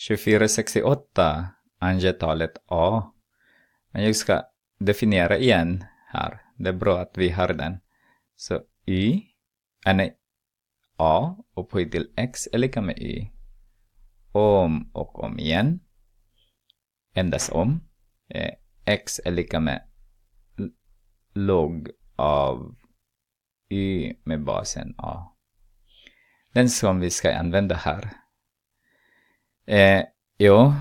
2468 anger talet A. Men jag ska definiera igen här. Det är bra att vi har den. Så Y, äh, nej, A upphöjt till X är lika med Y. Om och om igen. Endast om. Eh, X är lika med log av Y med basen A. Den som vi ska använda här Eh, jo,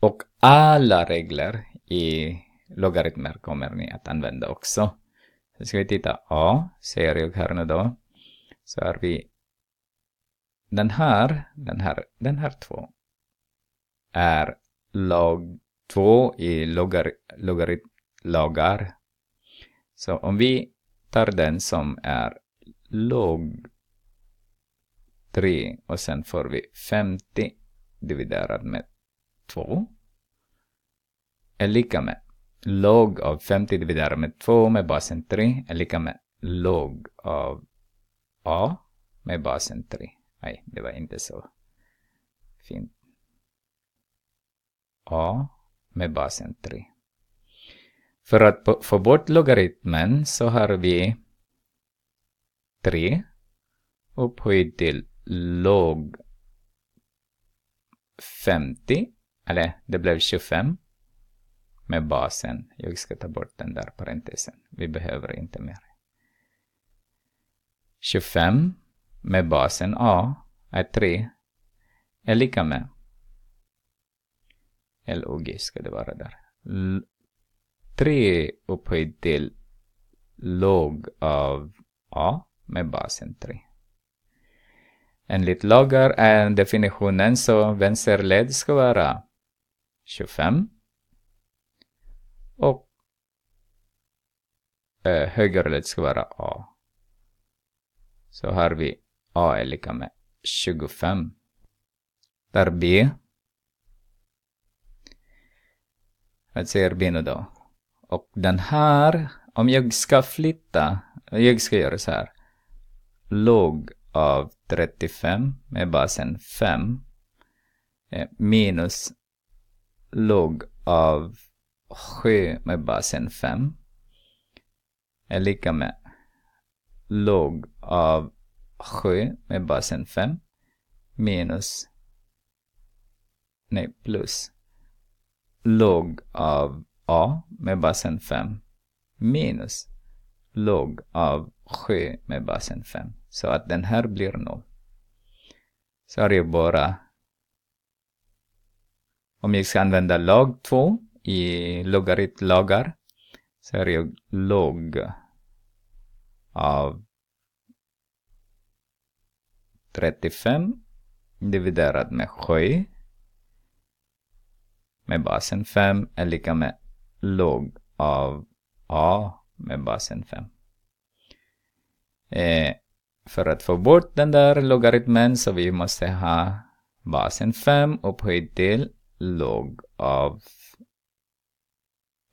och alla regler i logaritmer kommer ni att använda också. Så ska vi titta A, ser jag här nu då. Så är vi den här, den här, den här två är log 2 i logar, logarit, logar. Så om vi tar den som är log 3 och sen får vi 50 dividerat med 2 är lika med log av 50 dividerat med 2 med basen 3 är lika med log av a med basen 3. Nej, det var inte så fint. a med basen 3. För att få bort logaritmen så har vi 3 upphöjt till log 50, eller det blev 25 med basen. Jag ska ta bort den där parentesen. Vi behöver inte mer. 25 med basen A är 3 är lika med LOG ska det vara där. 3 upphöjt till log av A med basen 3. Enligt lagar är definitionen så vänsterled ska vara 25 och eh, högerled ska vara A. Så har vi A är lika med 25. Där B. Vad säger B nu då. Och den här, om jag ska flytta, jag ska göra så här. Låg av 35 med basen 5 eh, minus log av 7 med basen 5 är lika med log av 7 med basen 5 minus nej plus log av a med basen 5 minus log av 7 med basen 5. Så att den här blir 0. Så är det bara... Om jag ska använda log 2 i logaritmlagar så är det log av 35 dividerat med 7 med basen 5 är lika med log av a med basen 5. Eh, för att få bort den där logaritmen så vi måste ha basen 5 upphöjt till log av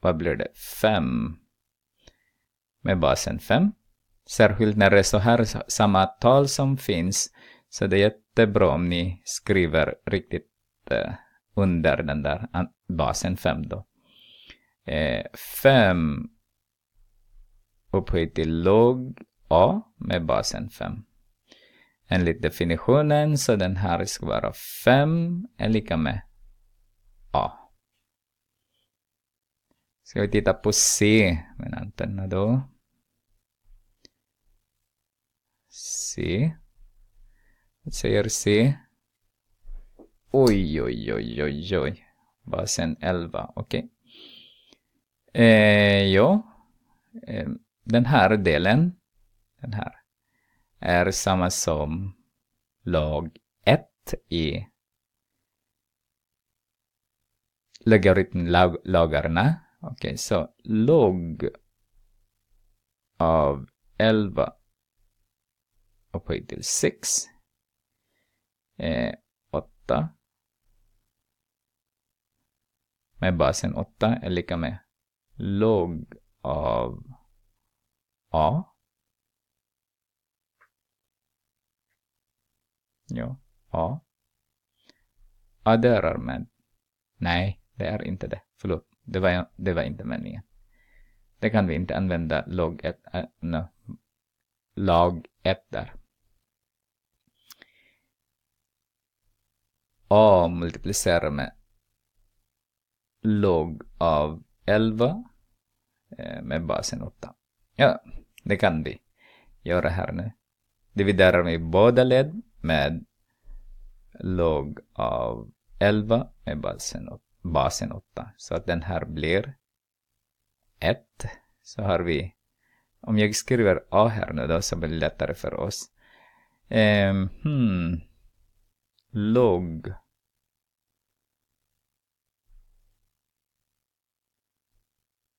vad blir det? 5 med basen 5. Särskilt när det är så här samma tal som finns. Så det är jättebra om ni skriver riktigt eh, under den där basen 5 då. 5 eh, upphöjt till log A med basen 5. Enligt definitionen så den här ska vara 5 är lika med A. Ska vi titta på C med antenna då. C. Vad säger C? Oj, oj, oj, oj, oj. Basen 11, okej. Okay. Eh, ja, eh, den här delen den här, är samma som lag 1 i logaritmlagarna. Okej, okay, så log av 11 upphöjt till 6 är 8 med basen 8 är lika med log av a Jo. Ja. Adörar med. Nej, det är inte det. Förlåt. Det var, det var inte meningen. Det kan vi inte använda log 1 äh, no. lag 1 där. A multiplicerar med log av 11 eh, med basen 8. Ja, det kan vi göra här nu. Dividerar med båda led med log av 11 med basen, basen 8. Så att den här blir 1. Så har vi, om jag skriver A här nu då så blir det lättare för oss. Um, hmm. Log.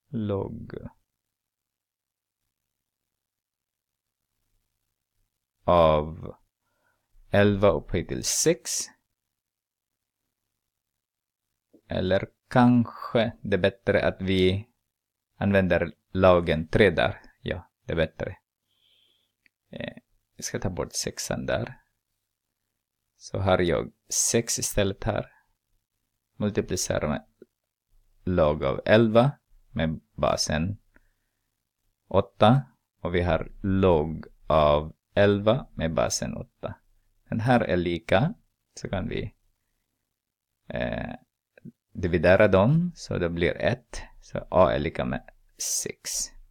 Log. Av 11 upphöjt till 6. Eller kanske det är bättre att vi använder lagen 3 där. Ja, det är bättre. Jag eh, ska ta bort sexan där. Så har jag 6 istället här. Multiplicerar med log av 11 med basen 8 och vi har log av 11 med basen 8 den här är lika, så kan vi eh, dividera dem, så det blir 1. Så a är lika med 6.